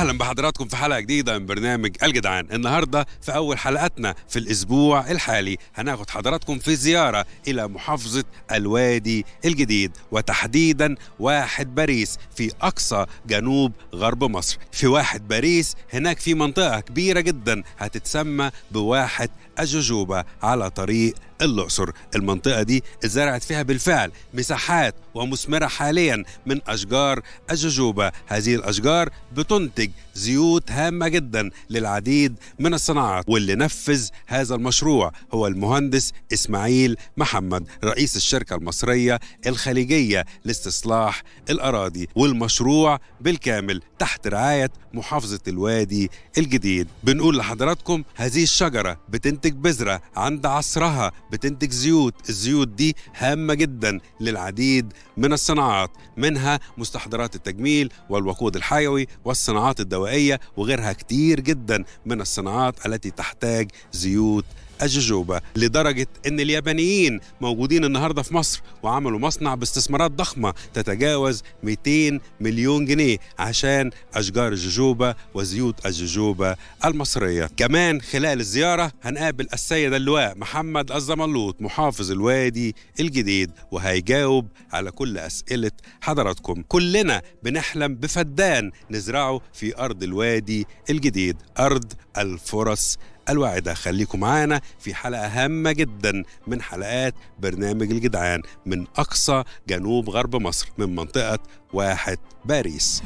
اهلا بحضراتكم في حلقه جديده من برنامج الجدعان النهارده في اول حلقتنا في الاسبوع الحالي هناخد حضراتكم في زياره الى محافظه الوادي الجديد وتحديدا واحد باريس في اقصى جنوب غرب مصر في واحد باريس هناك في منطقه كبيره جدا هتتسمى بواحد الجوجوبه على طريق الأقصر المنطقة دي اتزرعت فيها بالفعل مساحات ومثمرة حاليا من أشجار الجوجوبة هذه الأشجار بتنتج إنتاج زيوت هامة جدا للعديد من الصناعات واللي نفذ هذا المشروع هو المهندس إسماعيل محمد رئيس الشركة المصرية الخليجية لاستصلاح الأراضي والمشروع بالكامل تحت رعاية محافظة الوادي الجديد بنقول لحضراتكم هذه الشجرة بتنتج بذرة عند عصرها بتنتج زيوت الزيوت دي هامة جدا للعديد من الصناعات منها مستحضرات التجميل والوقود الحيوي والصناعات الصناعات الدوائية وغيرها كتير جدا من الصناعات التي تحتاج زيوت الججوبة لدرجة أن اليابانيين موجودين النهاردة في مصر وعملوا مصنع باستثمارات ضخمة تتجاوز 200 مليون جنيه عشان أشجار الججوبة وزيوت الججوبة المصرية كمان خلال الزيارة هنقابل السيد اللواء محمد الزملوط محافظ الوادي الجديد وهيجاوب على كل أسئلة حضراتكم كلنا بنحلم بفدان نزرعه في أرض الوادي الجديد أرض الفرص الواعدة خليكم معانا في حلقة هامة جدا من حلقات برنامج الجدعان من أقصى جنوب غرب مصر من منطقة واحد باريس